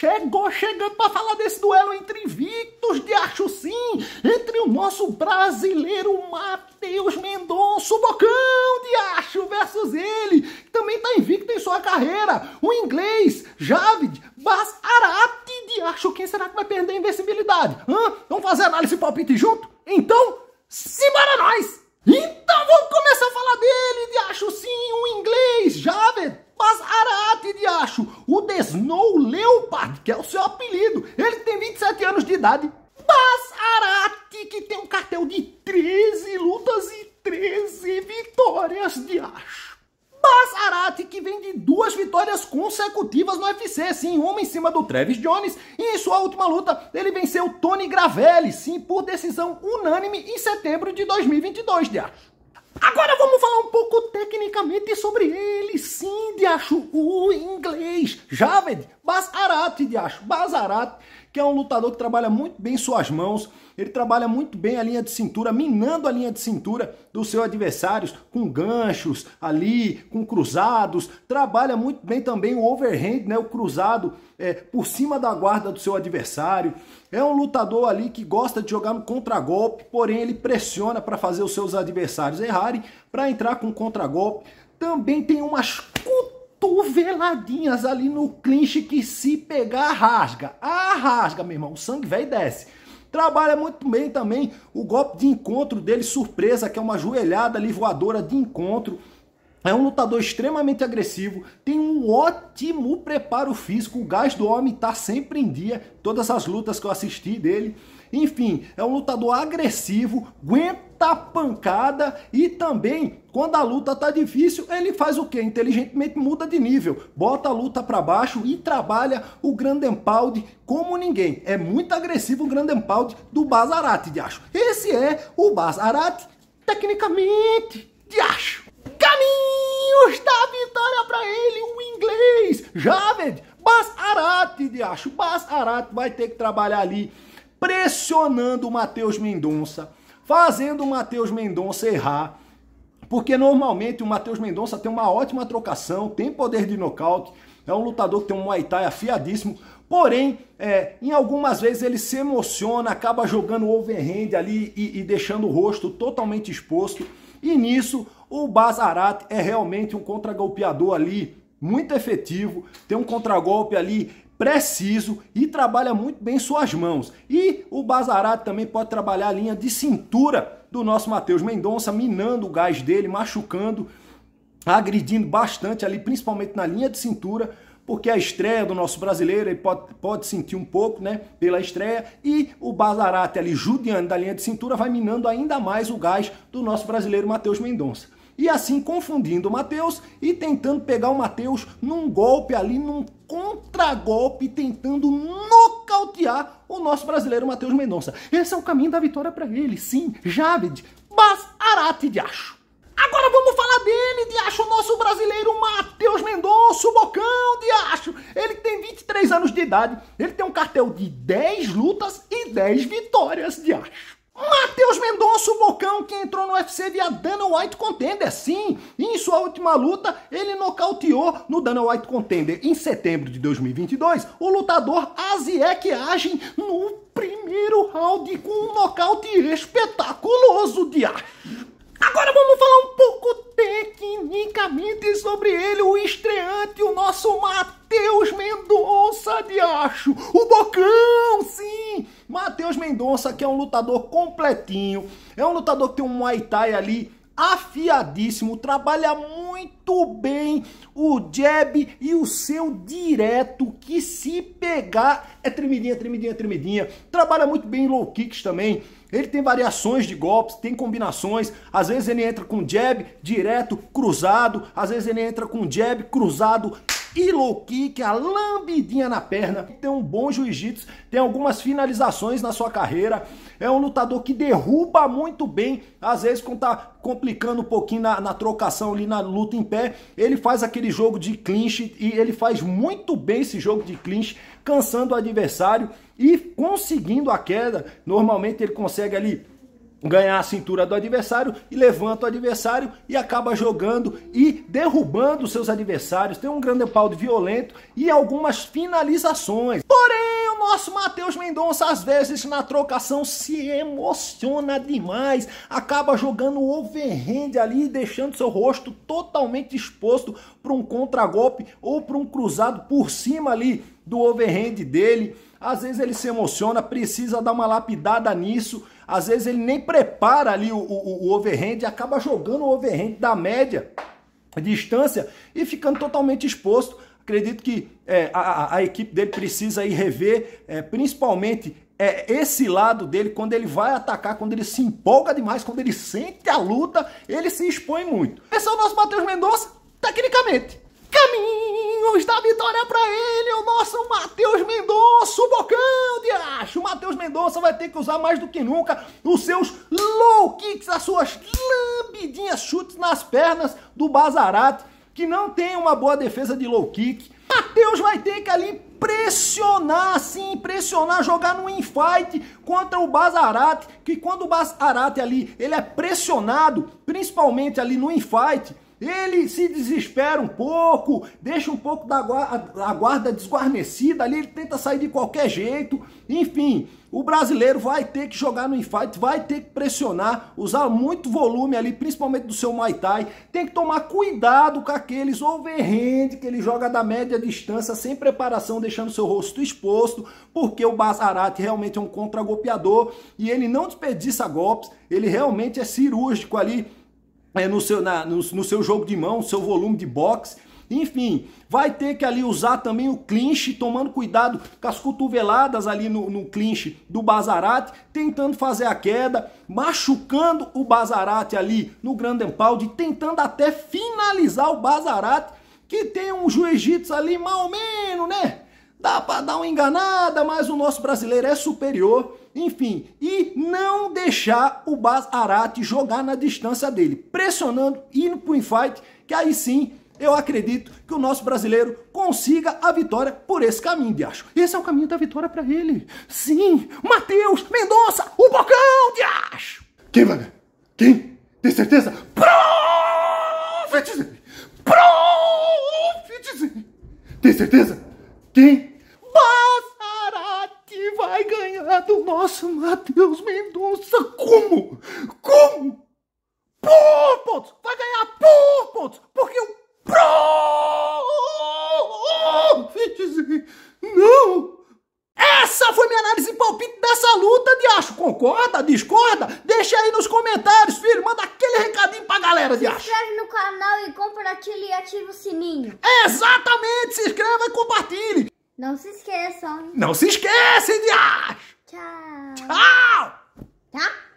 chegou chegando para falar desse duelo entre invictos de acho sim, entre o nosso brasileiro Matheus Mendonça, o bocão de acho versus ele, que também está invicto em sua carreira, o inglês Javid Basarati de acho quem será que vai perder a invencibilidade? Hã? Vamos fazer análise e palpite junto? Então, simbora nós! Snow Leopard, que é o seu apelido. Ele tem 27 anos de idade. Arati, que tem um cartel de 13 lutas e 13 vitórias de acho. Arati, que vem de duas vitórias consecutivas no UFC, sim, uma em cima do Travis Jones, e em sua última luta ele venceu Tony Gravelli, sim, por decisão unânime em setembro de 2022, de acho. Agora vamos falar um pouco tecnicamente sobre ele, sim, de acho o inglês, Javed Basarat, de acho Basarat, que é um lutador que trabalha muito bem suas mãos, ele trabalha muito bem a linha de cintura, minando a linha de cintura dos seus adversários com ganchos ali, com cruzados, trabalha muito bem também o overhand, né, o cruzado é, por cima da guarda do seu adversário. É um lutador ali que gosta de jogar no contragolpe, porém ele pressiona para fazer os seus adversários errar para entrar com contragolpe. Também tem umas cotoveladinhas ali no clinch que se pegar, rasga. Ah, rasga, meu irmão. O sangue velho desce. Trabalha muito bem também o golpe de encontro dele, surpresa, que é uma joelhada ali voadora de encontro é um lutador extremamente agressivo, tem um ótimo preparo físico, o gás do homem está sempre em dia, todas as lutas que eu assisti dele. Enfim, é um lutador agressivo, aguenta a pancada e também quando a luta tá difícil, ele faz o quê? Inteligentemente muda de nível, bota a luta para baixo e trabalha o Grandempaldi como ninguém. É muito agressivo o Grandempaldi do Basarat, de acho. Esse é o Basarat tecnicamente de acho. Marquinhos dá vitória para ele, o inglês. Javed, Bas Arat, de acho. Bas vai ter que trabalhar ali pressionando o Matheus Mendonça, fazendo o Matheus Mendonça errar. Porque normalmente o Matheus Mendonça tem uma ótima trocação, tem poder de nocaute, é um lutador que tem um Muay Thai afiadíssimo, Porém, é, em algumas vezes ele se emociona, acaba jogando overhand ali e, e deixando o rosto totalmente exposto. E nisso, o Bazarat é realmente um contragolpeador ali muito efetivo, tem um contragolpe ali preciso e trabalha muito bem suas mãos. E o Bazarat também pode trabalhar a linha de cintura do nosso Matheus Mendonça, minando o gás dele, machucando, agredindo bastante ali, principalmente na linha de cintura, porque a estreia do nosso brasileiro ele pode, pode sentir um pouco, né, pela estreia, e o Bazarate ali judiando da linha de cintura vai minando ainda mais o gás do nosso brasileiro Matheus Mendonça e assim confundindo o Matheus e tentando pegar o Matheus num golpe ali, num contragolpe, tentando nocautear o nosso brasileiro Matheus Mendonça. Esse é o caminho da vitória para ele, sim, Javed, Basarate Arate de Acho. Agora vamos falar dele, de acho, o nosso brasileiro Matheus Mendonça, o bocão de acho. Ele tem 23 anos de idade, ele tem um cartel de 10 lutas e 10 vitórias de acho. Matheus Mendonça, o bocão que entrou no UFC via Dana White Contender, sim. em sua última luta, ele nocauteou no Dana White Contender em setembro de 2022 o lutador Aziek Agin no primeiro round com um nocaute espetaculoso de ar. Agora vamos falar um pouco tecnicamente sobre ele, o estreante, o nosso Matheus Mendonça de Acho, o Bocão, sim Matheus Mendonça, que é um lutador completinho, é um lutador que tem um Muay Thai ali afiadíssimo, trabalha muito bem o jab e o seu direto, que se pegar é tremidinha, tremidinha, tremidinha. Trabalha muito bem em low kicks também. Ele tem variações de golpes, tem combinações. Às vezes ele entra com jab direto, cruzado. Às vezes ele entra com jab cruzado, e low kick, a lambidinha na perna. Tem um bom jiu-jitsu, tem algumas finalizações na sua carreira. É um lutador que derruba muito bem, às vezes quando tá complicando um pouquinho na, na trocação ali na luta em pé, ele faz aquele jogo de clinch e ele faz muito bem esse jogo de clinch, cansando o adversário e conseguindo a queda. Normalmente ele consegue ali ganhar a cintura do adversário e levanta o adversário e acaba jogando e derrubando seus adversários. Tem um grande pau de violento e algumas finalizações. Porém, o nosso Matheus Mendonça, às vezes na trocação, se emociona demais, acaba jogando overhand ali, deixando seu rosto totalmente exposto para um contragolpe ou para um cruzado por cima ali do overhand dele. Às vezes ele se emociona, precisa dar uma lapidada nisso às vezes ele nem prepara ali o, o, o overhand e acaba jogando o overhand da média distância e ficando totalmente exposto. Acredito que é, a, a, equipe dele precisa aí rever, é, principalmente é, esse lado dele, quando ele vai atacar, quando ele se empolga demais, quando ele sente a luta, ele se expõe muito. Esse é o nosso Matheus Mendonça, tecnicamente. Caminho! Maninhos da vitória para ele, o nosso Matheus Mendonça, o bocão de acho. O Matheus Mendonça vai ter que usar mais do que nunca os seus low kicks, as suas lambidinhas chutes nas pernas do Bazarato, que não tem uma boa defesa de low kick. Matheus vai ter que ali pressionar, assim, pressionar, jogar no infight contra o Bazarate, que quando o Bazarate ali, ele é pressionado, principalmente ali no infight, ele se desespera um pouco, deixa um pouco da guarda, a guarda desguarnecida ali, ele tenta sair de qualquer jeito. Enfim, o brasileiro vai ter que jogar no infight, vai ter que pressionar, usar muito volume ali, principalmente do seu Muay Thai. Tem que tomar cuidado com aqueles overhand que ele joga da média distância, sem preparação, deixando seu rosto exposto, porque o Bazarate realmente é um contra-golpeador e ele não desperdiça golpes, ele realmente é cirúrgico ali é, no, seu, na, no, no seu jogo de mão, seu volume de boxe. Enfim, vai ter que ali usar também o clinch, tomando cuidado com as cotoveladas ali no, no clinch do Bazarate, tentando fazer a queda, machucando o Bazarate ali no grande empalde tentando até finalizar o Bazarate, que tem um jiu-jitsu ali mal menos, né? Dá para dar uma enganada, mas o nosso brasileiro é superior enfim, e não deixar o Bas Arati jogar na distância dele, pressionando, indo pro infight, que aí sim eu acredito que o nosso brasileiro consiga a vitória por esse caminho, Diacho. Esse é o caminho da vitória para ele. Sim, Matheus, Mendonça, o Bocão, Diacho! Quem, mano? Quem? Tem certeza? Profetizei! Profetizei! Tem certeza? Quem? Como? Como? Pô, pontos! Vai ganhar pô, pontos! Porque o Profitzinho não! Essa foi minha análise e palpite dessa luta de acho. Concorda? Discorda? Deixa aí nos comentários, filho. Manda aquele recadinho pra galera de acho. Se inscreve no canal e compartilha e ativa o sininho. Exatamente! Se inscreva e compartilhe. Não se esqueçam. Não se esquecem de acho. Tchau. Tchau. Tchau.